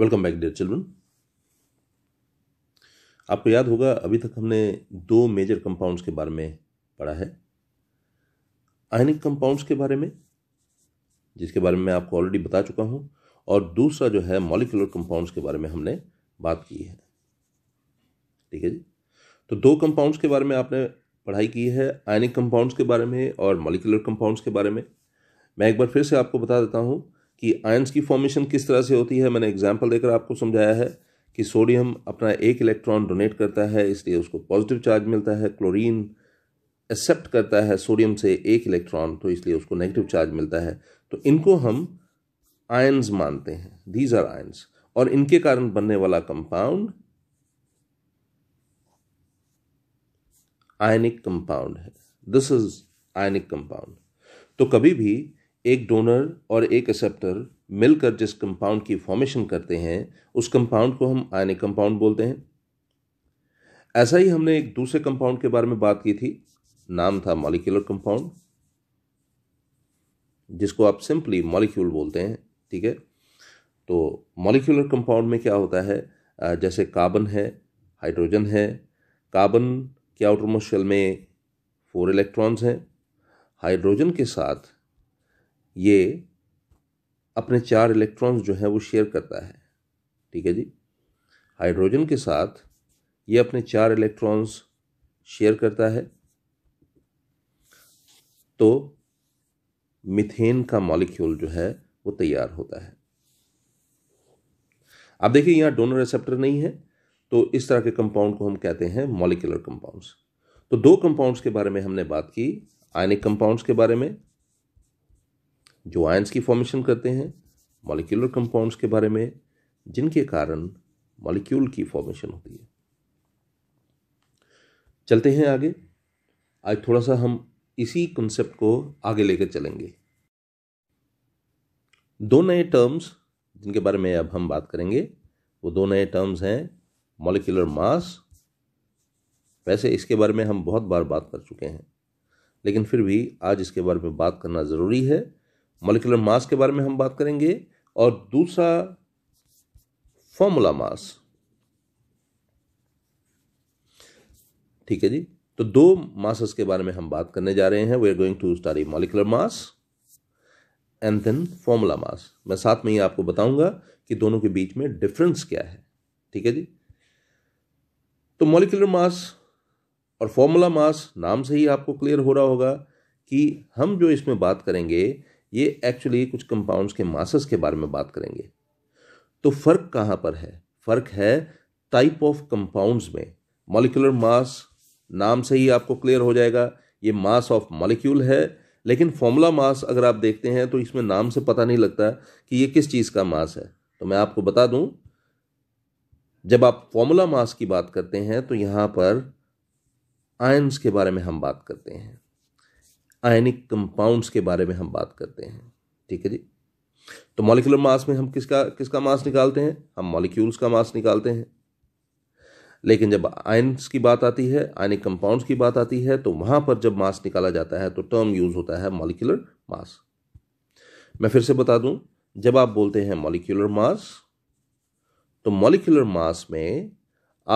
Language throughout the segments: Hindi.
वेलकम बैक डियर चिल्ड्रन आपको याद होगा अभी तक हमने दो मेजर कंपाउंड्स के बारे में पढ़ा है आयनिक कंपाउंड्स के बारे में जिसके बारे में मैं आपको ऑलरेडी बता चुका हूँ और दूसरा जो है मॉलिकुलर कंपाउंड्स के बारे में हमने बात की है ठीक है जी तो दो कंपाउंड्स के बारे में आपने पढ़ाई की है आयनिक कंपाउंड्स के बारे में और मॉलिकुलर कंपाउंड्स के बारे में मैं एक बार फिर से आपको बता देता हूँ कि आयंस की फॉर्मेशन किस तरह से होती है मैंने एग्जाम्पल देकर आपको समझाया है कि सोडियम अपना एक इलेक्ट्रॉन डोनेट करता है इसलिए उसको पॉजिटिव चार्ज मिलता है क्लोरीन एक्सेप्ट करता है सोडियम से एक इलेक्ट्रॉन तो इसलिए उसको नेगेटिव चार्ज मिलता है तो इनको हम आयन्स मानते हैं दीज आर आयन्स और इनके कारण बनने वाला कंपाउंड आयनिक कंपाउंड है दिस इज आयनिक कंपाउंड तो कभी भी एक डोनर और एक एक्सेप्टर मिलकर जिस कंपाउंड की फॉर्मेशन करते हैं उस कंपाउंड को हम आयनिक कंपाउंड बोलते हैं ऐसा ही हमने एक दूसरे कंपाउंड के बारे में बात की थी नाम था मॉलिक्यूलर कंपाउंड जिसको आप सिंपली मॉलिक्यूल बोलते हैं ठीक है तो मॉलिक्यूलर कंपाउंड में क्या होता है जैसे कार्बन है हाइड्रोजन है कार्बन के आउटर मोशल में फोर इलेक्ट्रॉन्स हैं हाइड्रोजन के साथ ये अपने चार इलेक्ट्रॉन्स जो हैं वो शेयर करता है ठीक है जी हाइड्रोजन के साथ ये अपने चार इलेक्ट्रॉन्स शेयर करता है तो मिथेन का मॉलिक्यूल जो है वो तैयार होता है आप देखिए यहाँ डोनर रिसेप्टर नहीं है तो इस तरह के कंपाउंड को हम कहते हैं मॉलिकुलर कंपाउंड्स तो दो कंपाउंड्स के बारे में हमने बात की आयनिक कंपाउंड्स के बारे में जो आयंस की फॉर्मेशन करते हैं मॉलिक्यूलर कंपाउंड्स के बारे में जिनके कारण मॉलिक्यूल की फॉर्मेशन होती है चलते हैं आगे आज थोड़ा सा हम इसी कंसेप्ट को आगे लेकर चलेंगे दो नए टर्म्स जिनके बारे में अब हम बात करेंगे वो दो नए टर्म्स हैं मॉलिक्यूलर मास वैसे इसके बारे में हम बहुत बार बात कर चुके हैं लेकिन फिर भी आज इसके बारे में बात करना ज़रूरी है मलिकुलर मास के बारे में हम बात करेंगे और दूसरा फॉर्मूला मास ठीक है जी तो दो मासस के बारे में हम बात करने जा रहे हैं we are going to study molecular mass and then formula mass मैं साथ में ही आपको बताऊंगा कि दोनों के बीच में डिफरेंस क्या है ठीक है जी तो मोलिकुलर मास और फॉर्मूला मास नाम से ही आपको क्लियर हो रहा होगा कि हम जो इसमें बात करेंगे ये एक्चुअली कुछ कंपाउंड्स के मासस के बारे में बात करेंगे तो फ़र्क कहाँ पर है फ़र्क है टाइप ऑफ कंपाउंड्स में मॉलिकुलर मास नाम से ही आपको क्लियर हो जाएगा ये मास ऑफ मॉलिक्यूल है लेकिन फॉर्मूला मास अगर आप देखते हैं तो इसमें नाम से पता नहीं लगता कि ये किस चीज़ का मास है तो मैं आपको बता दूं जब आप फॉर्मूला मास की बात करते हैं तो यहाँ पर आयंस के बारे में हम बात करते हैं आयनिक कंपाउंड्स के बारे में हम बात करते हैं ठीक है जी तो मॉलिकुलर मास में हम किसका किसका मास निकालते हैं हम मॉलिक्यूल्स का मास निकालते हैं लेकिन जब आयन्स की बात आती है आयनिक कंपाउंड्स की बात आती है तो वहाँ पर जब मास निकाला जाता है तो टर्म यूज़ होता है मॉलिकुलर मास मैं फिर से बता दूँ जब आप बोलते हैं मॉलिक्यूलर मास तो मॉलिक्यूलर मास में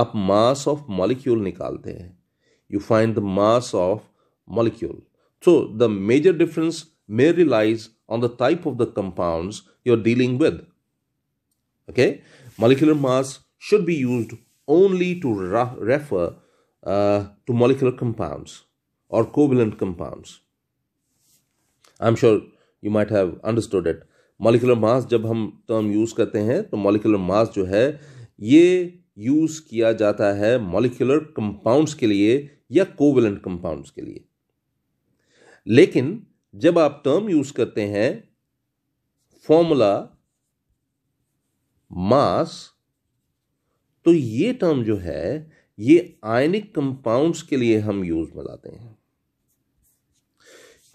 आप मास ऑफ मॉलिक्यूल निकालते हैं you find the mass of molecule So the major difference may relies on the type of the compounds you're dealing with. Okay, molecular mass should be used only to refer uh, to molecular compounds or covalent compounds. I'm sure you might have understood it. Molecular mass जब हम टर्म यूज़ करते हैं तो मॉलिकुलर मास जो है ये यूज़ किया जाता है मॉलिकुलर कंपाउंड्स के लिए या कोवेलेंट कंपाउंड्स के लिए लेकिन जब आप टर्म यूज करते हैं फॉर्मूला मास तो ये टर्म जो है ये आयनिक कंपाउंड्स के लिए हम यूज में लाते हैं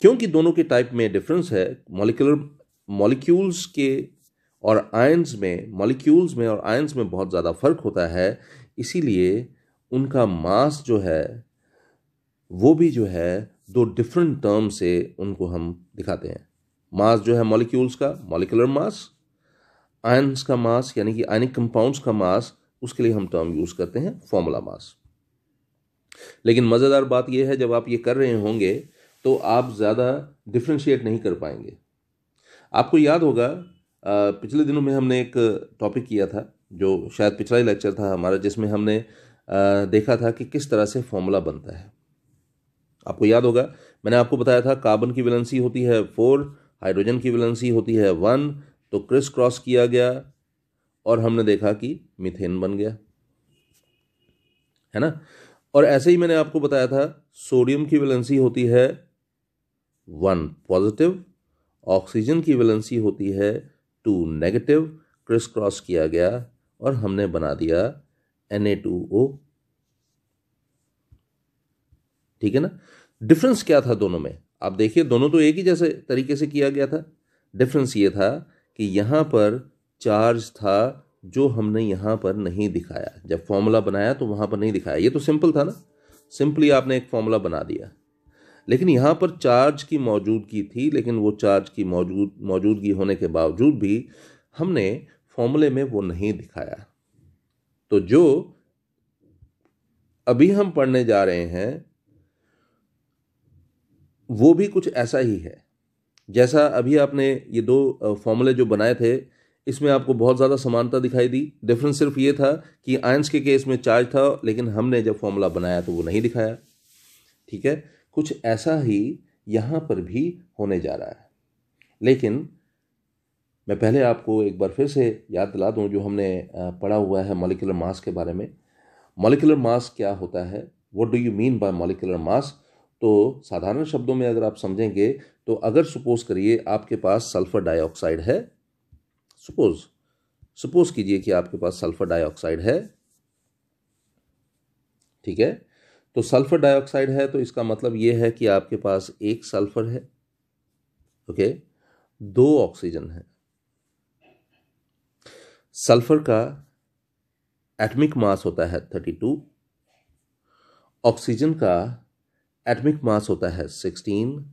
क्योंकि दोनों के टाइप में डिफरेंस है मॉलिकुलर मॉलिक्यूल्स के और आयंस में मॉलिक्यूल्स में और आयंस में बहुत ज़्यादा फर्क होता है इसीलिए उनका मास जो है वो भी जो है दो डिफरेंट टर्म से उनको हम दिखाते हैं मास जो है मॉलिक्यूल्स का मॉलिकुलर मास आयन्स का मास यानी कि आयनिक कंपाउंड्स का मास उसके लिए हम टर्म यूज़ करते हैं फॉर्मूला मास लेकिन मज़ेदार बात यह है जब आप ये कर रहे होंगे तो आप ज़्यादा डिफ्रेंशिएट नहीं कर पाएंगे आपको याद होगा पिछले दिनों में हमने एक टॉपिक किया था जो शायद पिछला ही लेक्चर था हमारा जिसमें हमने देखा था कि किस तरह से फॉर्मूला बनता है आपको याद होगा मैंने आपको बताया था कार्बन की वैलेंसी होती है फोर हाइड्रोजन की वैलेंसी होती है वन तो क्रिस क्रॉस किया गया और हमने देखा कि मिथेन बन गया है ना और ऐसे ही मैंने आपको बताया था सोडियम की वैलेंसी होती है वन पॉजिटिव ऑक्सीजन की वैलेंसी होती है टू नेगेटिव क्रिस क्रॉस किया गया और हमने बना दिया एन ए टू ओ ठीक है ना डिफरेंस क्या था दोनों में आप देखिए दोनों तो एक ही जैसे तरीके से किया गया था डिफरेंस ये था कि यहाँ पर चार्ज था जो हमने यहाँ पर नहीं दिखाया जब फॉर्मूला बनाया तो वहाँ पर नहीं दिखाया ये तो सिंपल था ना सिंपली आपने एक फॉर्मूला बना दिया लेकिन यहाँ पर चार्ज की मौजूदगी थी लेकिन वो चार्ज की मौजूद मौजूदगी होने के बावजूद भी हमने फॉर्मूले में वो नहीं दिखाया तो जो अभी हम पढ़ने जा रहे हैं वो भी कुछ ऐसा ही है जैसा अभी आपने ये दो फॉर्मूले जो बनाए थे इसमें आपको बहुत ज़्यादा समानता दिखाई दी डिफरेंस सिर्फ ये था कि आयंस के केस में चार्ज था लेकिन हमने जब फॉर्मूला बनाया तो वो नहीं दिखाया ठीक है कुछ ऐसा ही यहाँ पर भी होने जा रहा है लेकिन मैं पहले आपको एक बार फिर से याद दिला दूँ जो हमने पढ़ा हुआ है मॉलिकुलर मास के बारे में मॉलिकुलर मास क्या होता है what do you mean by molecular mass तो साधारण शब्दों में अगर आप समझेंगे तो अगर सपोज करिए आपके पास सल्फर डाइऑक्साइड है सपोज सपोज कीजिए कि आपके पास सल्फर डाइऑक्साइड है ठीक है तो सल्फर डाइऑक्साइड है तो इसका मतलब यह है कि आपके पास एक सल्फर है ओके दो ऑक्सीजन है सल्फर का एटमिक मास होता है थर्टी टू ऑक्सीजन का एटमिक मास होता है सिक्सटीन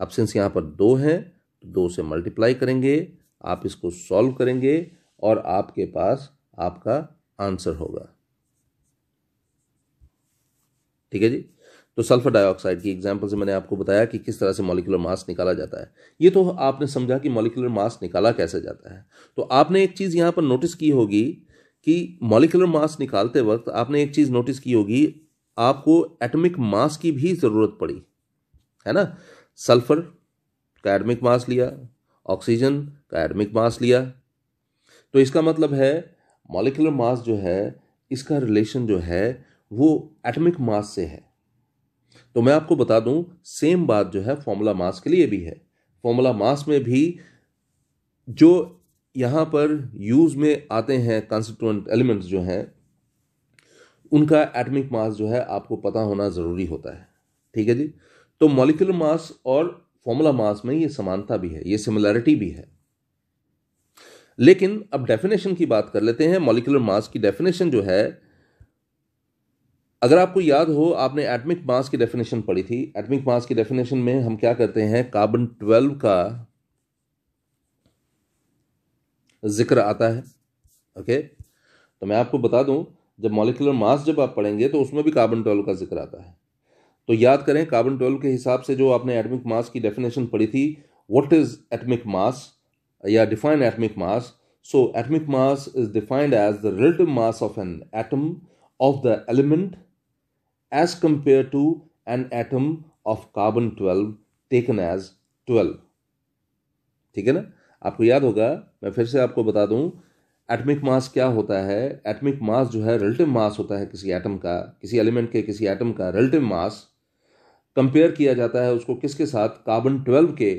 अब सिंस यहाँ पर दो हैं तो दो से मल्टीप्लाई करेंगे आप इसको सॉल्व करेंगे और आपके पास आपका आंसर होगा ठीक है जी तो सल्फर डाइऑक्साइड की एग्जाम्पल से मैंने आपको बताया कि किस तरह से मॉलिकुलर मास निकाला जाता है ये तो आपने समझा कि मॉलिकुलर मास निकाला कैसे जाता है तो आपने एक चीज़ यहाँ पर नोटिस की होगी कि मॉलिकुलर मास निकालते वक्त आपने एक चीज़ नोटिस की होगी आपको एटमिक मास की भी ज़रूरत पड़ी है ना सल्फर का एटमिक मास लिया ऑक्सीजन का एटमिक मास लिया तो इसका मतलब है मॉलिकुलर मास जो है इसका रिलेशन जो है वो एटमिक मास से है तो मैं आपको बता दूं सेम बात जो है फॉर्मूला मास के लिए भी है फॉर्मूला मास में भी जो यहाँ पर यूज़ में आते हैं कॉन्स्टिट्यूंट एलिमेंट्स जो हैं उनका एटमिक मास जो है आपको पता होना ज़रूरी होता है ठीक है जी तो मॉलिकुलर मास और फॉर्मूला मास में ये समानता भी है ये सिमिलैरिटी भी है लेकिन अब डेफिनेशन की बात कर लेते हैं मॉलिकुलर मास की डेफिनेशन जो है अगर आपको याद हो आपने एटमिक मास की डेफिनेशन पढ़ी थी एटमिक मास की डेफिनेशन में हम क्या करते हैं कार्बन ट्वेल्व का जिक्र आता है ओके तो मैं आपको बता दूं जब मॉलिकुलर मास जब आप पढ़ेंगे तो उसमें भी कार्बन ट्वेल्व का जिक्र आता है तो याद करें कार्बन ट्वेल्व के हिसाब से जो आपने एटमिक मास की डेफिनेशन पढ़ी थी व्हाट इज एटमिक मास या define atomic mass so atomic mass is defined as the relative mass of an atom of the element as compare to an atom of carbon twelve taken as twelve ठीक है ना आपको याद होगा मैं फिर से आपको बता दूं एटमिक मास क्या होता है एटमिक मास जो है रिलेटिव मास होता है किसी एटम का किसी एलिमेंट के किसी एटम का रिलेटिव मास कंपेयर किया जाता है उसको किसके साथ कार्बन ट्वेल्व के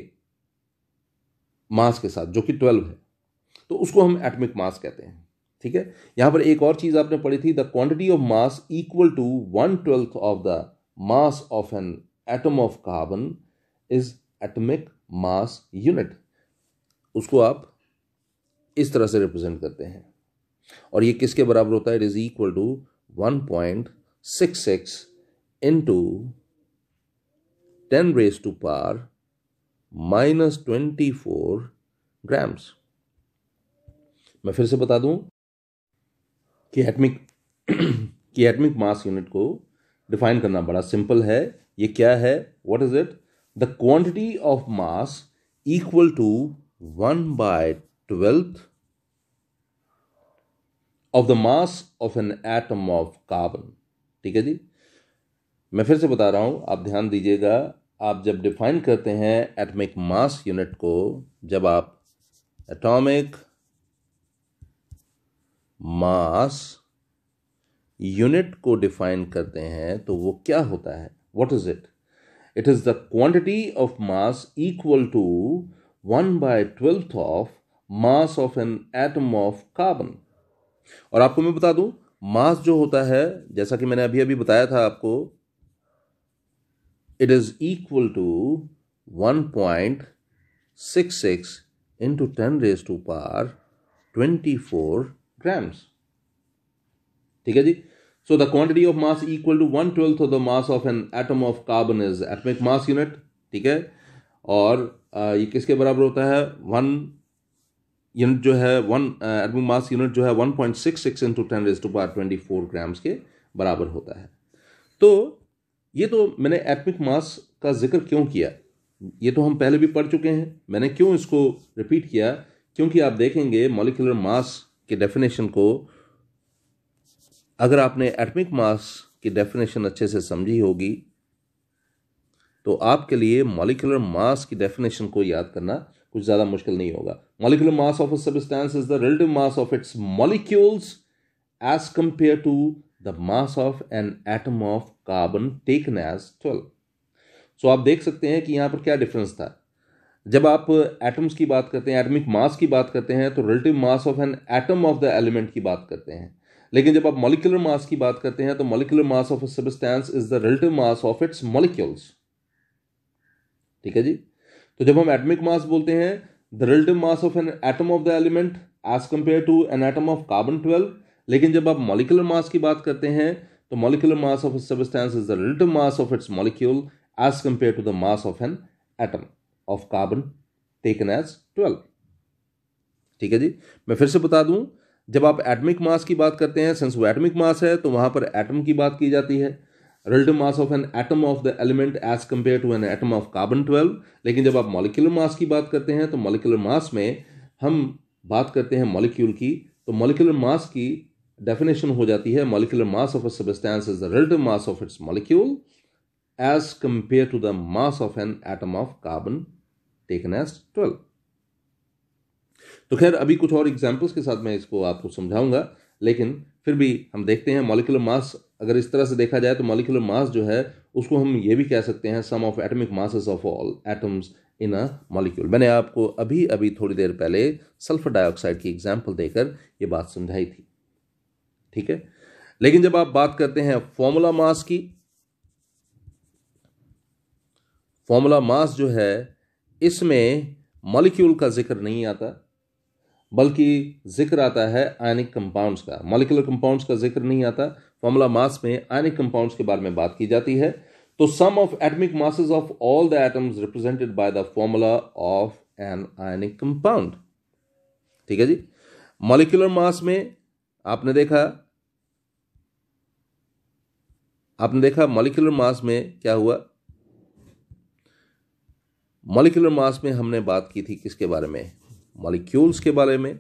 मास के साथ जो कि ट्वेल्व है तो उसको हम एटमिक मास कहते हैं ठीक है यहाँ पर एक और चीज़ आपने पढ़ी थी the quantity of mass equal to one twelfth of the mass of an atom of carbon is atomic mass unit उसको आप इस तरह से रिप्रेजेंट करते हैं और ये किसके बराबर होता है it is equal to one point six six into ten raise to power minus twenty four grams मैं फिर से बता दूं कि एटमिक कि एटमिक मास यूनिट को डिफाइन करना बड़ा सिंपल है ये क्या है what is it the quantity of mass equal to one by 12th of the mass of an atom of carbon ठीक है जी मैं फिर से बता रहा हूं आप ध्यान दीजिएगा आप जब डिफाइन करते हैं एटमिक मास यूनिट को जब आप एटॉमिक मास यूनिट को डिफाइन करते हैं तो वो क्या होता है what is it it is the quantity of mass equal to one by twelfth of mass of an atom of carbon और आपको मैं बता दूं मास जो होता है जैसा कि मैंने अभी अभी बताया था आपको it is equal to one point six six into ten raise to power twenty four grams ठीक है जी so the quantity of mass equal to one twelfth of the mass of an atom of carbon is atomic mass unit ठीक है और uh, ये किसके बराबर होता है वन यूनिट जो है वन एटमिक मास यूनिट जो है one point six six into ten raise to power twenty four grams के बराबर होता है तो ये तो मैंने एटमिक मास का जिक्र क्यों किया ये तो हम पहले भी पढ़ चुके हैं मैंने क्यों इसको रिपीट किया क्योंकि आप देखेंगे मॉलिकुलर मास के डेफिनेशन को अगर आपने एटमिक मास की डेफिनेशन अच्छे से समझी होगी तो आपके लिए मॉलिकुलर मास की डेफिनेशन को याद करना कुछ ज़्यादा मुश्किल नहीं होगा molecular mass of a substance is the relative mass of its molecules as compare to the mass of an atom of carbon taken as twelve so आप देख सकते हैं कि यहां पर क्या डिफरेंस था जब आप एटम्स की बात करते हैं एटमिक मास की बात करते हैं तो relative mass of an atom of the element की बात करते हैं लेकिन जब आप मॉलिकुलर मास की बात करते हैं तो molecular mass of a substance is the relative mass of its molecules ठीक है जी तो जब हम एटमिक मास बोलते हैं the relative mass of an atom of the element as compare to an atom of carbon twelve लेकिन जब आप मॉलिकुलर मास की बात करते हैं तो molecular mass of substance is the relative mass of its molecule as compare to the mass of an atom of carbon taken as twelve ठीक है जी मैं फिर से बता दूं जब आप एटमिक मास की बात करते हैं सेंस वो एटमिक मास है तो वहां पर एटम की बात की जाती है relative mass of an atom of the element as compare to an atom of carbon twelve लेकिन जब आप मॉलिकुलर मास की बात करते हैं तो मॉलिकुलर मास में हम बात करते हैं मॉलिक्यूल की तो मॉलिकुलर मास की डेफिनेशन हो जाती है molecular mass of a substance is the relative mass of its molecule as compare to the mass of an atom of carbon taken as twelve तो खैर अभी कुछ और एग्जाम्पल्स के साथ मैं इसको आपको समझाऊंगा लेकिन फिर भी हम देखते हैं मॉलिकुलर मास अगर इस तरह से देखा जाए तो मॉलिकुलर मास जो है उसको हम ये भी कह सकते हैं sum of atomic masses of all atoms in a molecule मैंने आपको अभी अभी थोड़ी देर पहले सल्फर डाइऑक्साइड की एग्जाम्पल देकर ये बात समझाई थी ठीक है लेकिन जब आप बात करते हैं फॉर्मूला मास की फॉर्मूला मास जो है इसमें मॉलिक्यूल का जिक्र नहीं आता बल्कि जिक्र आता है आयनिक कंपाउंड्स का मालिकुलर कंपाउंड्स का जिक्र नहीं आता फॉर्मूला मास में आयनिक कंपाउंड्स के बारे में बात की जाती है तो sum of atomic masses of all the atoms represented by the formula of an ionic compound ठीक है जी मॉलिकुलर मास में आपने देखा आपने देखा मॉलिकुलर मास में क्या हुआ मॉलिकुलर मास में हमने बात की थी किसके बारे में मॉलिक्यूल्स के बारे में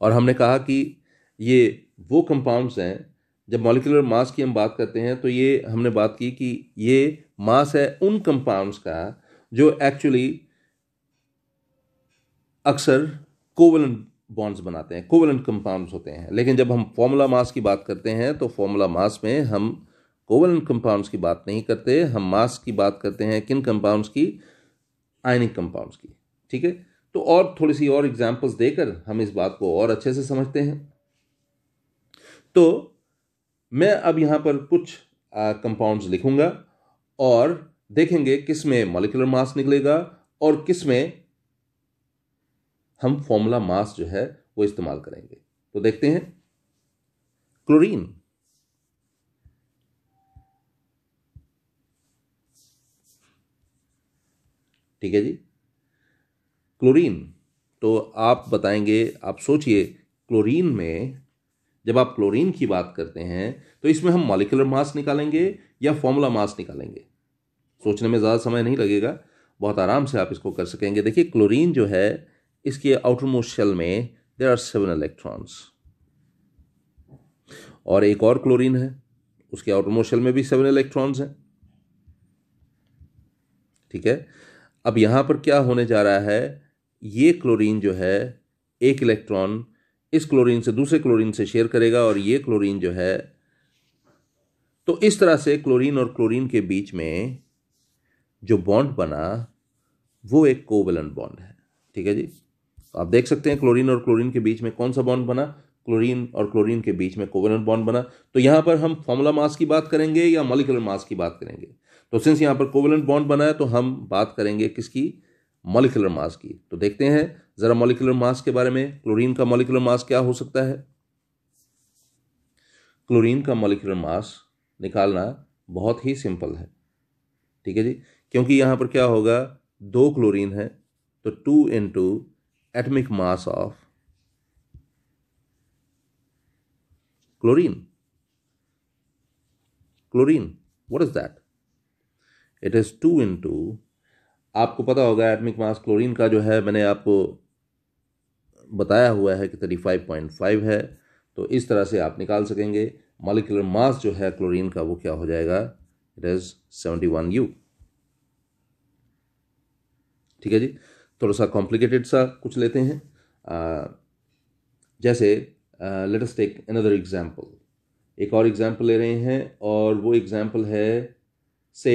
और हमने कहा कि ये वो कंपाउंड्स हैं जब मॉलिकुलर मास की हम बात करते हैं तो ये हमने बात की कि ये मास है उन कंपाउंड्स का जो एक्चुअली अक्सर कोवलेंट बॉन्ड्स बनाते हैं कोवलेंट कंपाउंड्स होते हैं लेकिन जब हम फॉर्मूला मास की बात करते हैं तो फॉर्मूला मास में हम कोवलन कंपाउंड्स की बात नहीं करते हम मास की बात करते हैं किन कंपाउंड्स की आयनिक कंपाउंड्स की ठीक है तो और थोड़ी सी और एग्जाम्पल्स देकर हम इस बात को और अच्छे से समझते हैं तो मैं अब यहाँ पर कुछ कंपाउंड्स लिखूँगा और देखेंगे किस में मोलिकुलर मास निकलेगा और किस में हम फॉर्मूला मास जो है वो इस्तेमाल करेंगे तो देखते हैं क्लोरीन ठीक है जी क्लोरीन तो आप बताएंगे आप सोचिए क्लोरीन में जब आप क्लोरीन की बात करते हैं तो इसमें हम मॉलिकुलर मास निकालेंगे या फॉर्मूला मास निकालेंगे सोचने में ज़्यादा समय नहीं लगेगा बहुत आराम से आप इसको कर सकेंगे देखिए क्लोरीन जो है इसके आउटर मोस्ट शेल में देर आर सेवन इलेक्ट्रॉन्स और एक और क्लोरीन है उसके आउटर मोस्ट शेल में भी सेवन इलेक्ट्रॉन्स हैं ठीक है अब यहाँ पर क्या होने जा रहा है ये क्लोरीन जो है एक इलेक्ट्रॉन इस क्लोरीन से दूसरे क्लोरीन से शेयर करेगा और ये क्लोरीन जो है तो इस तरह से क्लोरीन और क्लोरीन के बीच में जो बॉन्ड बना वो एक कोवेलेंट बॉन्ड है ठीक है जी तो आप देख सकते हैं क्लोरीन और क्लोरीन के बीच में कौन सा बॉन्ड बना क्लोरीन और क्लोरीन के बीच में कोवेलेंट बॉन्ड बना तो यहाँ पर हम फॉर्मूला मास की बात करेंगे या मॉलिकुलर मास की बात करेंगे तो सिंस यहाँ पर कोवलेंट बॉन्ड बना है तो हम बात करेंगे किसकी मोलिकुलर मास की तो देखते हैं ज़रा मोलिकुलर मास के बारे में क्लोरीन का मोलिकुलर मास क्या हो सकता है क्लोरीन का मोलिकुलर मास निकालना बहुत ही सिंपल है ठीक है जी क्योंकि यहाँ पर क्या होगा दो क्लोरीन है तो two into atomic mass of chlorine chlorine what is that it is two in two आपको पता होगा एटमिक मास क्लोरीन का जो है मैंने आपको बताया हुआ है कि थर्टी फाइव पॉइंट फाइव है तो इस तरह से आप निकाल सकेंगे मालिकुलर मास जो है क्लोरीन का वो क्या हो जाएगा it is seventy one u ठीक है जी थोड़ा सा कॉम्प्लिकेटेड सा कुछ लेते हैं आ, जैसे let us take another example एक और एग्जांपल ले रहे हैं और वो एग्जांपल है C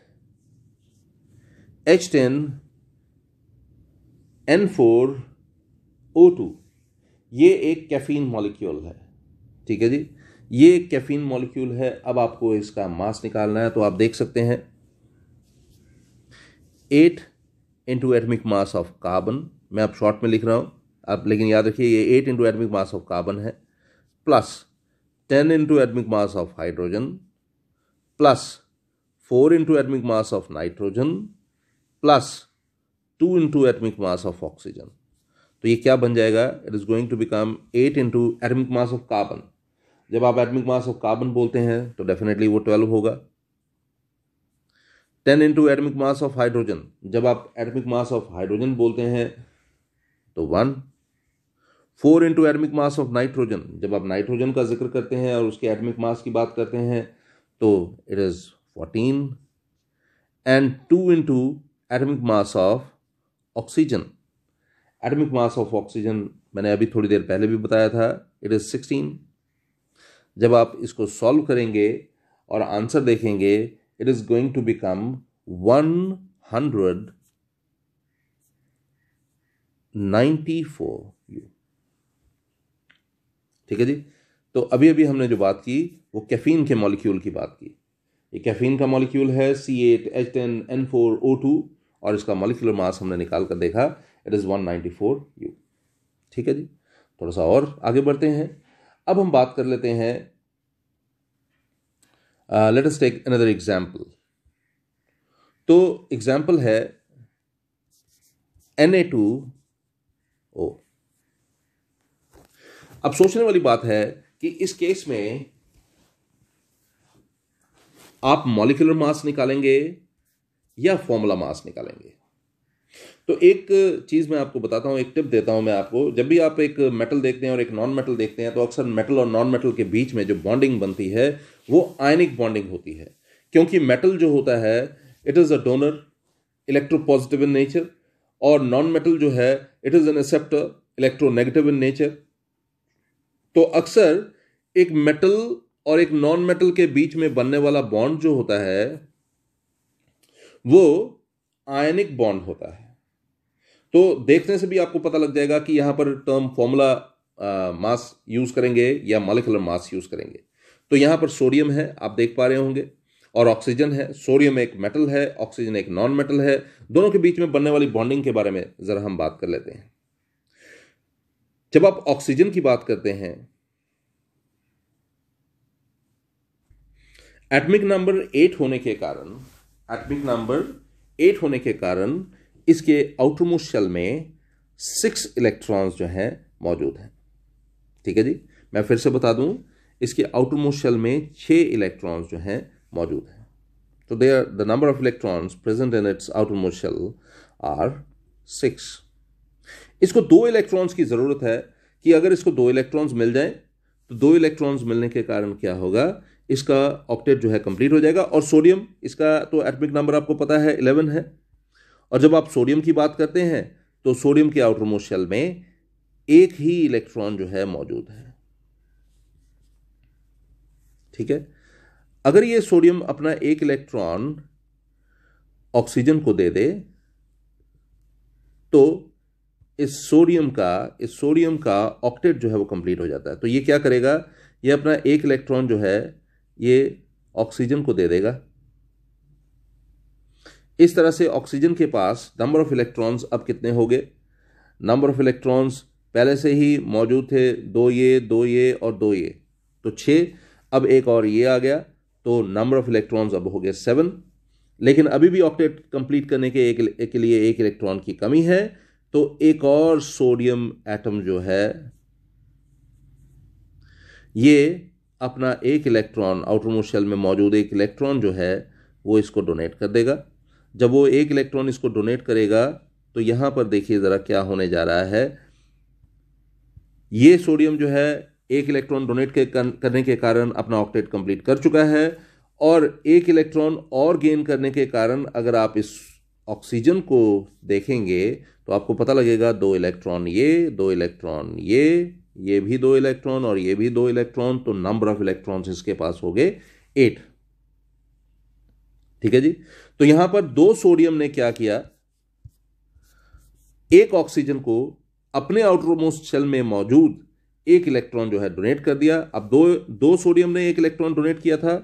H ten N four O two ये एक कैफीन मॉलिक्यूल है ठीक है जी ये एक कैफीन मॉलिक्यूल है अब आपको इसका मास निकालना है तो आप देख सकते हैं eight into atomic mass of carbon मैं अब शॉर्ट में लिख रहा हूं आप लेकिन याद रखिए ये eight into atomic mass of carbon है plus ten into atomic mass of hydrogen plus four into atomic mass of nitrogen plus two into atomic mass of oxygen तो ये क्या बन जाएगा it is going to become eight into atomic mass of carbon जब आप एटमिक मास ऑफ कार्बन बोलते हैं तो डेफिनेटली वो ट्वेल्व होगा ten into atomic mass of hydrogen जब आप एटमिक मास ऑफ हाइड्रोजन बोलते हैं तो one four into atomic mass of nitrogen जब आप नाइट्रोजन का जिक्र करते हैं और उसके एटमिक मास की बात करते हैं तो it is fourteen and two into atomic mass of oxygen atomic mass of oxygen मैंने अभी थोड़ी देर पहले भी बताया था इट इज़ सिक्सटीन जब आप इसको सॉल्व करेंगे और आंसर देखेंगे it is going to become one hundred ninety four u ठीक है जी तो अभी अभी हमने जो बात की वो कैफीन के मॉलिक्यूल की बात की ये कैफीन का मॉलिक्यूल है C eight H ten N four O two और इसका मॉलिकुलर मास हमने निकाल कर देखा it is one four u ठीक है जी थोड़ा सा और आगे बढ़ते हैं अब हम बात कर लेते हैं let us take another example तो एग्जाम्पल है एन ए टू ओ अब सोचने वाली बात है कि इस केस में आप मॉलिकुलर मास निकालेंगे या फॉर्मूला मास निकालेंगे तो एक चीज़ मैं आपको बताता हूं एक टिप देता हूं मैं आपको जब भी आप एक मेटल देखते हैं और एक नॉन मेटल देखते हैं तो अक्सर मेटल और नॉन मेटल के बीच में जो बॉन्डिंग बनती है वो आयनिक बॉन्डिंग होती है क्योंकि मेटल जो होता है it is a donor electropositive in nature और नॉन मेटल जो है it is an acceptor electronegative in nature तो अक्सर एक मेटल और एक नॉन मेटल के बीच में बनने वाला बॉन्ड जो होता है वो आयनिक बॉन्ड होता है तो देखने से भी आपको पता लग जाएगा कि यहां पर टर्म फॉर्मूला मास यूज़ करेंगे या मालिकुलर मास यूज़ करेंगे तो यहां पर सोडियम है आप देख पा रहे होंगे और ऑक्सीजन है सोडियम एक मेटल है ऑक्सीजन एक नॉन मेटल है दोनों के बीच में बनने वाली बॉन्डिंग के बारे में ज़रा हम बात कर लेते हैं जब आप ऑक्सीजन की बात करते हैं एटमिक नंबर एट होने के कारण एटमिक नंबर एट होने के कारण इसके आउटरमोशल में सिक्स इलेक्ट्रॉन्स जो हैं मौजूद हैं ठीक है जी मैं फिर से बता दूं इसके आउटरमोशल में छः इलेक्ट्रॉन्स जो हैं मौजूद हैं तो they are the number of electrons present in its outermost shell are six इसको दो इलेक्ट्रॉन्स की ज़रूरत है कि अगर इसको दो इलेक्ट्रॉन्स मिल जाए तो दो इलेक्ट्रॉन्स मिलने के कारण क्या होगा इसका ऑक्टेट जो है कंप्लीट हो जाएगा और सोडियम इसका तो एटमिक नंबर आपको पता है इलेवन है और जब आप सोडियम की बात करते हैं तो सोडियम के आउटर मोशल में एक ही इलेक्ट्रॉन जो है मौजूद है ठीक है अगर ये सोडियम अपना एक इलेक्ट्रॉन ऑक्सीजन को दे दे तो इस सोडियम का इस सोडियम का ऑक्टेट जो है वो कंप्लीट हो जाता है तो ये क्या करेगा ये अपना एक इलेक्ट्रॉन जो है ये ऑक्सीजन को दे देगा इस तरह से ऑक्सीजन के पास नंबर ऑफ इलेक्ट्रॉन्स अब कितने हो गए नंबर ऑफ इलेक्ट्रॉन्स पहले से ही मौजूद थे दो ये दो ये और दो ये तो छः अब एक और ये आ गया तो नंबर ऑफ इलेक्ट्रॉन्स अब हो गए सेवन लेकिन अभी भी ऑक्टेट कंप्लीट करने के एक, एक लिए एक इलेक्ट्रॉन की कमी है तो एक और सोडियम एटम जो है ये अपना एक इलेक्ट्रॉन आउटर में मौजूद एक इलेक्ट्रॉन जो है वो इसको डोनेट कर देगा जब वो एक इलेक्ट्रॉन इसको डोनेट करेगा तो यहाँ पर देखिए ज़रा क्या होने जा रहा है ये सोडियम जो है एक इलेक्ट्रॉन डोनेट के करने के कारण अपना ऑक्टेट कंप्लीट कर चुका है और एक इलेक्ट्रॉन और गेन करने के कारण अगर आप इस ऑक्सीजन को देखेंगे तो आपको पता लगेगा दो इलेक्ट्रॉन ये दो इलेक्ट्रॉन ये ये भी दो इलेक्ट्रॉन और ये भी दो इलेक्ट्रॉन तो नंबर ऑफ इलेक्ट्रॉन्स इसके पास हो गए एट ठीक है जी तो यहां पर दो सोडियम ने क्या किया एक ऑक्सीजन को अपने आउटरमोस्ट शेल में मौजूद एक इलेक्ट्रॉन जो है डोनेट कर दिया अब दो दो सोडियम ने एक इलेक्ट्रॉन डोनेट किया था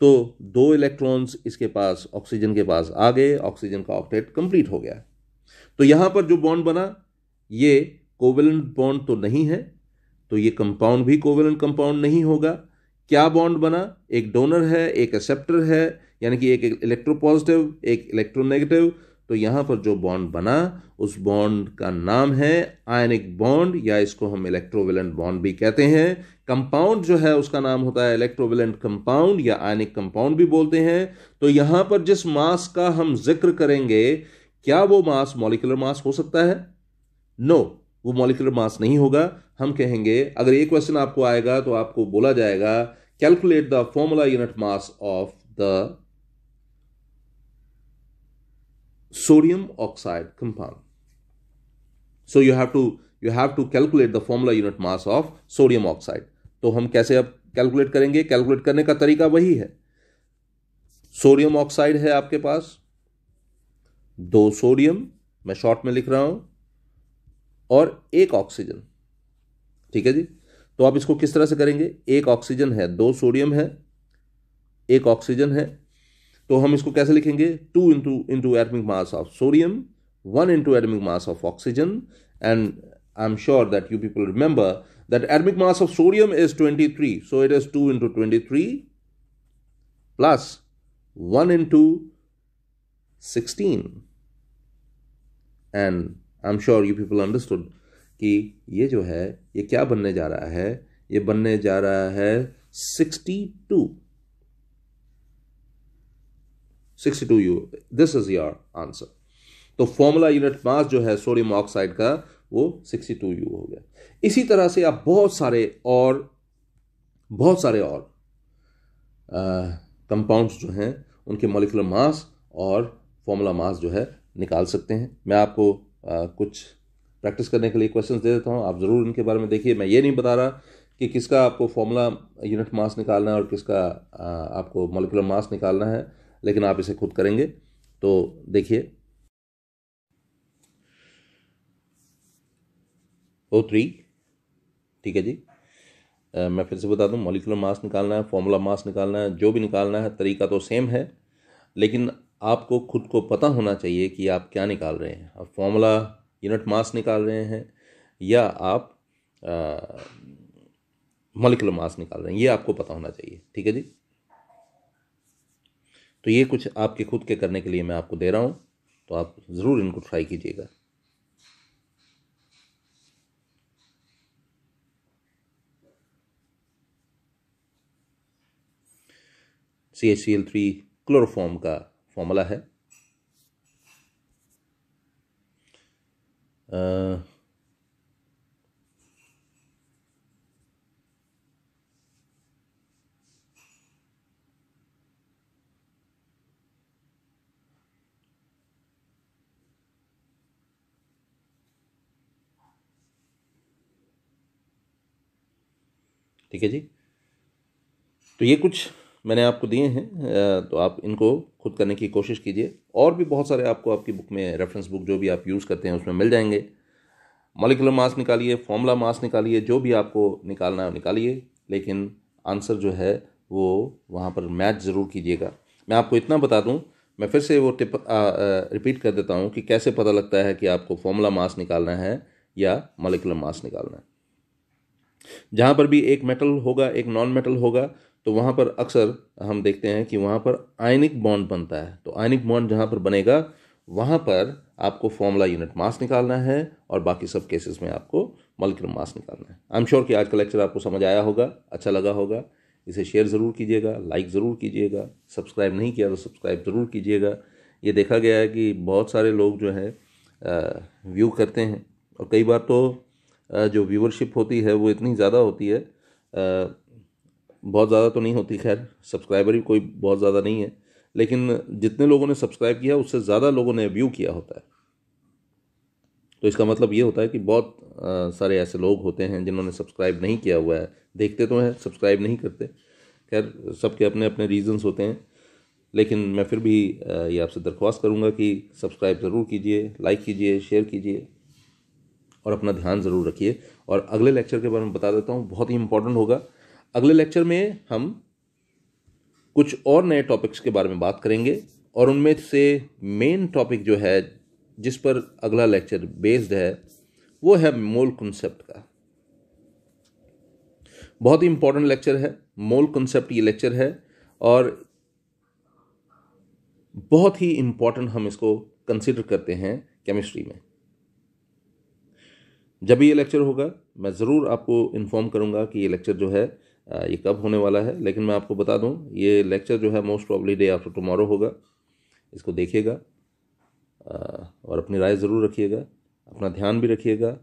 तो दो इलेक्ट्रॉन्स इसके पास ऑक्सीजन के पास आ गए ऑक्सीजन का ऑक्टेट कंप्लीट हो गया तो यहां पर जो बॉन्ड बना ये कोवेलेंट बॉन्ड तो नहीं है तो ये कंपाउंड भी कोवेलेंट कंपाउंड नहीं होगा क्या बॉन्ड बना एक डोनर है एक एक्सेप्टर है यानी कि एक इलेक्ट्रोपॉजिटिव एक इलेक्ट्रोनेगेटिव तो यहाँ पर जो बॉन्ड बना उस बॉन्ड का नाम है आयनिक बॉन्ड या इसको हम इलेक्ट्रोवेलेंट बॉन्ड भी कहते हैं कंपाउंड जो है उसका नाम होता है इलेक्ट्रोवेलेंट कंपाउंड या आयनिक कंपाउंड भी बोलते हैं तो यहाँ पर जिस मास का हम जिक्र करेंगे क्या वो मास मॉलिकुलर मास हो सकता है नो no, वो मॉलिकुलर मास नहीं होगा हम कहेंगे अगर ये क्वेश्चन आपको आएगा तो आपको बोला जाएगा calculate the formula unit mass of the sodium oxide compound so you have to you have to calculate the formula unit mass of sodium oxide तो हम कैसे अब कैलकुलेट करेंगे कैलकुलेट करने का तरीका वही है सोडियम ऑक्साइड है आपके पास दो सोडियम मैं शॉर्ट में लिख रहा हूं और एक ऑक्सीजन ठीक है जी तो आप इसको किस तरह से करेंगे एक ऑक्सीजन है दो सोडियम है एक ऑक्सीजन है तो हम इसको कैसे लिखेंगे two into into atomic mass of sodium one into atomic mass of oxygen and I am sure that you people remember that mass of sodium is twenty three so it is two into twenty three plus one into sixteen and I am sure you people understood कि ये जो है ये क्या बनने जा रहा है ये बनने जा रहा है sixty two sixty two you this is your answer तो फॉर्मूला यूनिट मास जो है सोडियम ऑक्साइड का वो सिक्सटी टू यू हो गया इसी तरह से आप बहुत सारे और बहुत सारे और कंपाउंड्स जो हैं उनके मोलिकुलर मास और फॉर्मूला मास जो है निकाल सकते हैं मैं आपको आ, कुछ प्रैक्टिस करने के लिए क्वेश्चंस दे देता हूँ आप ज़रूर इनके बारे में देखिए मैं ये नहीं बता रहा कि किसका आपको फॉर्मूला यूनिट मास निकालना है और किसका आपको मोलिकुलर मास निकालना है लेकिन आप इसे खुद करेंगे तो देखिए ओ थ्री ठीक है जी आ, मैं फिर से बता दूं मोलिकुलर मास निकालना है फॉर्मूला मास निकालना है जो भी निकालना है तरीका तो सेम है लेकिन आपको खुद को पता होना चाहिए कि आप क्या निकाल रहे हैं अब फॉर्मूला यूनिट मास निकाल रहे हैं या आप मोलिकुलर मास निकाल रहे हैं ये आपको पता होना चाहिए ठीक है जी तो ये कुछ आपके खुद के करने के लिए मैं आपको दे रहा हूँ तो आप ज़रूर इनको ट्राई कीजिएगा C H C L three chloroform का फॉर्मूला है ठीक है जी तो ये कुछ मैंने आपको दिए हैं तो आप इनको खुद करने की कोशिश कीजिए और भी बहुत सारे आपको आपकी बुक में रेफरेंस बुक जो भी आप यूज़ करते हैं उसमें मिल जाएंगे मॉलिकुलर मास निकालिए फॉर्मूला मास निकालिए जो भी आपको निकालना है निकालिए लेकिन आंसर जो है वो वहाँ पर मैच ज़रूर कीजिएगा मैं आपको इतना बता दूँ मैं फिर से वो टिप आ, आ, रिपीट कर देता हूँ कि कैसे पता लगता है कि आपको फॉर्मूला मास निकालना है या मॉलिकुलर मास निकालना है जहाँ पर भी एक मेटल होगा एक नॉन मेटल होगा तो वहाँ पर अक्सर हम देखते हैं कि वहाँ पर आयनिक बॉन्ड बनता है तो आयनिक बॉन्ड जहाँ पर बनेगा वहाँ पर आपको फॉर्मूला यूनिट मास निकालना है और बाकी सब केसेस में आपको मॉलिकुलर मास निकालना है आई एम श्योर कि आज का लेक्चर आपको समझ आया होगा अच्छा लगा होगा इसे शेयर ज़रूर कीजिएगा लाइक ज़रूर कीजिएगा सब्सक्राइब नहीं किया तो सब्सक्राइब ज़रूर कीजिएगा ये देखा गया है कि बहुत सारे लोग जो है व्यू करते हैं और कई बार तो जो व्यूवरशिप होती है वो इतनी ज़्यादा होती है बहुत ज़्यादा तो नहीं होती खैर सब्सक्राइबर भी कोई बहुत ज़्यादा नहीं है लेकिन जितने लोगों ने सब्सक्राइब किया उससे ज़्यादा लोगों ने व्यू किया होता है तो इसका मतलब ये होता है कि बहुत सारे ऐसे लोग होते हैं जिन्होंने सब्सक्राइब नहीं किया हुआ है देखते तो हैं सब्सक्राइब नहीं करते खैर सबके अपने अपने रीजंस होते हैं लेकिन मैं फिर भी ये आपसे दरख्वास्त करूँगा कि सब्सक्राइब ज़रूर कीजिए लाइक कीजिए शेयर कीजिए और अपना ध्यान ज़रूर रखिए और अगले लेक्चर के बारे में बता देता हूँ बहुत ही इंपॉर्टेंट होगा अगले लेक्चर में हम कुछ और नए टॉपिक्स के बारे में बात करेंगे और उनमें से मेन टॉपिक जो है जिस पर अगला लेक्चर बेस्ड है वो है मोल कॉन्सेप्ट का बहुत ही इंपॉर्टेंट लेक्चर है मोल कॉन्सेप्ट ये लेक्चर है और बहुत ही इंपॉर्टेंट हम इसको कंसिडर करते हैं केमिस्ट्री में जब ये लेक्चर होगा मैं ज़रूर आपको इन्फॉर्म करूंगा कि ये लेक्चर जो है ये कब होने वाला है लेकिन मैं आपको बता दूं ये लेक्चर जो है most probably day after tomorrow होगा इसको देखिएगा और अपनी राय ज़रूर रखिएगा अपना ध्यान भी रखिएगा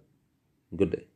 गुड डे